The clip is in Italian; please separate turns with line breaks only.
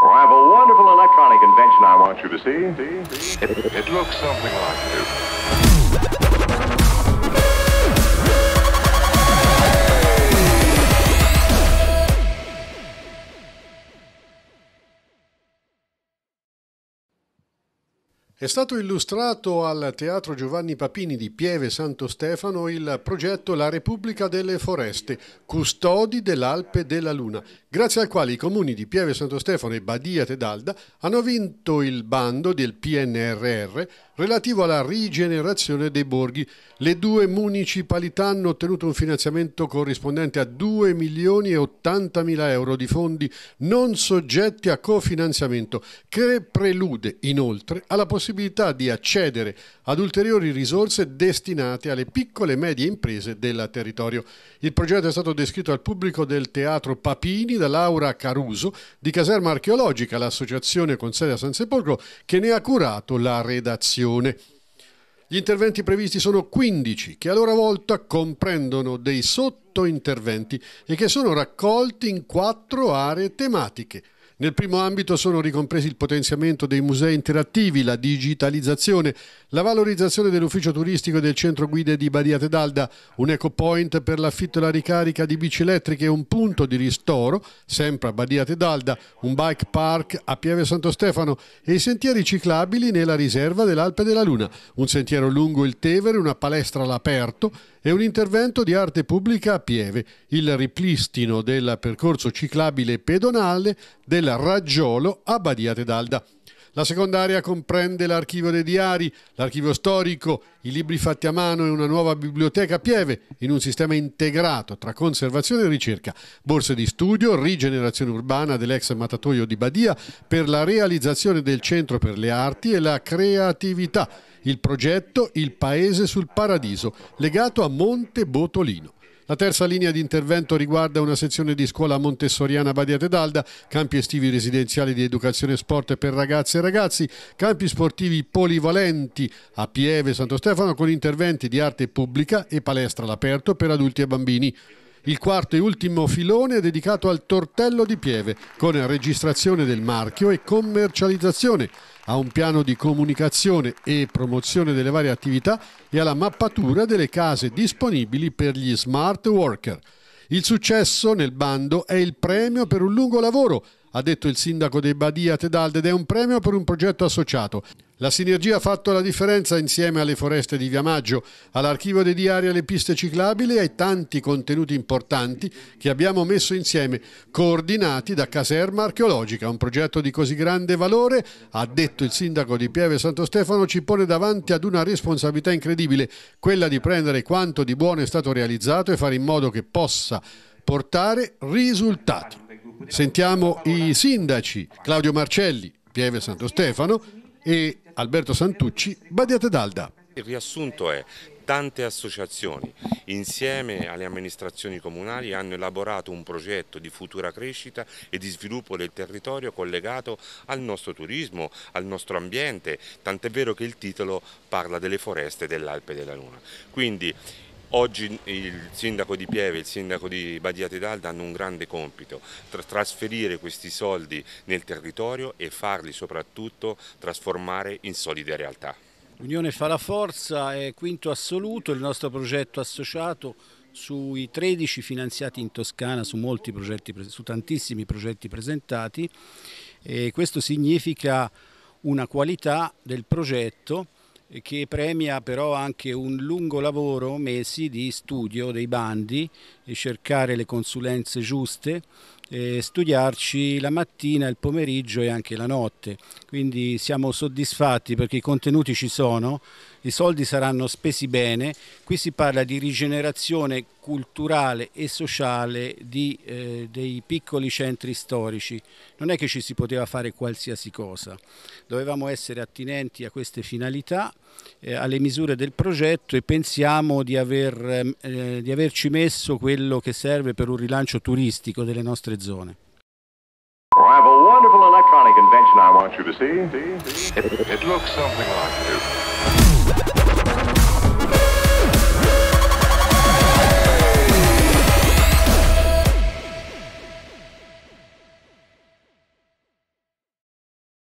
Well, I have a wonderful electronic invention I want you to see. see? see? It, it looks something like this. È stato illustrato al Teatro Giovanni Papini di Pieve Santo Stefano il progetto La Repubblica delle Foreste, custodi dell'Alpe della Luna, grazie al quale i comuni di Pieve Santo Stefano e Badia Tedalda hanno vinto il bando del PNRR relativo alla rigenerazione dei borghi. Le due municipalità hanno ottenuto un finanziamento corrispondente a 2 milioni e 80 mila euro di fondi non soggetti a cofinanziamento, che prelude inoltre alla possibilità possibilità di accedere ad ulteriori risorse destinate alle piccole e medie imprese del territorio. Il progetto è stato descritto al pubblico del Teatro Papini da Laura Caruso di Caserma Archeologica, l'associazione con sede a San Sepolcro, che ne ha curato la redazione. Gli interventi previsti sono 15, che a loro volta comprendono dei sottointerventi e che sono raccolti in quattro aree tematiche – nel primo ambito sono ricompresi il potenziamento dei musei interattivi, la digitalizzazione, la valorizzazione dell'ufficio turistico e del centro guide di Badia Tedalda, un ecopoint per l'affitto e la ricarica di bici elettriche, un punto di ristoro, sempre a Badia Tedalda, un bike park a Pieve Santo Stefano e i sentieri ciclabili nella riserva dell'Alpe della Luna, un sentiero lungo il Tevere, una palestra all'aperto e un intervento di arte pubblica a Pieve, il ripristino del percorso ciclabile pedonale del Raggiolo a Badia Tedalda. La seconda area comprende l'archivio dei diari, l'archivio storico, i libri fatti a mano e una nuova biblioteca a Pieve in un sistema integrato tra conservazione e ricerca, borse di studio, rigenerazione urbana dell'ex matatoio di Badia per la realizzazione del Centro per le Arti e la Creatività, il progetto Il Paese sul Paradiso, legato a Monte Botolino. La terza linea di intervento riguarda una sezione di scuola montessoriana Badia Tedalda, campi estivi residenziali di educazione e sport per ragazze e ragazzi, campi sportivi polivalenti a Pieve Santo Stefano con interventi di arte pubblica e palestra all'aperto per adulti e bambini. Il quarto e ultimo filone è dedicato al tortello di Pieve, con registrazione del marchio e commercializzazione, a un piano di comunicazione e promozione delle varie attività e alla mappatura delle case disponibili per gli smart worker. Il successo nel bando è il premio per un lungo lavoro ha detto il sindaco dei Badia Tedalde, ed è un premio per un progetto associato. La sinergia ha fatto la differenza insieme alle foreste di Via Maggio, all'archivio dei diari alle piste ciclabili e ai tanti contenuti importanti che abbiamo messo insieme, coordinati da Caserma Archeologica, un progetto di così grande valore, ha detto il sindaco di Pieve Santo Stefano, ci pone davanti ad una responsabilità incredibile, quella di prendere quanto di buono è stato realizzato e fare in modo che possa portare risultati. Sentiamo i sindaci Claudio Marcelli, Pieve Santo Stefano e Alberto Santucci, Badiate d'Alda.
Il riassunto è tante associazioni insieme alle amministrazioni comunali hanno elaborato un progetto di futura crescita e di sviluppo del territorio collegato al nostro turismo, al nostro ambiente, tant'è vero che il titolo parla delle foreste dell'Alpe della Luna. Quindi Oggi il sindaco di Pieve e il sindaco di Badia Tedalda hanno un grande compito, tra trasferire questi soldi nel territorio e farli soprattutto trasformare in solide realtà.
L'Unione fa la forza, è quinto assoluto il nostro progetto associato sui 13 finanziati in Toscana su, progetti, su tantissimi progetti presentati e questo significa una qualità del progetto che premia però anche un lungo lavoro, mesi di studio dei bandi, cercare le consulenze giuste eh, studiarci la mattina, il pomeriggio e anche la notte. Quindi siamo soddisfatti perché i contenuti ci sono, i soldi saranno spesi bene. Qui si parla di rigenerazione culturale e sociale di, eh, dei piccoli centri storici. Non è che ci si poteva fare qualsiasi cosa. Dovevamo essere attinenti a queste finalità, eh, alle misure del progetto e pensiamo di, aver, ehm, eh, di averci messo quello che serve per un rilancio turistico delle nostre zone.
I have a wonderful electronic invention I want you to see. It, it looks something like this.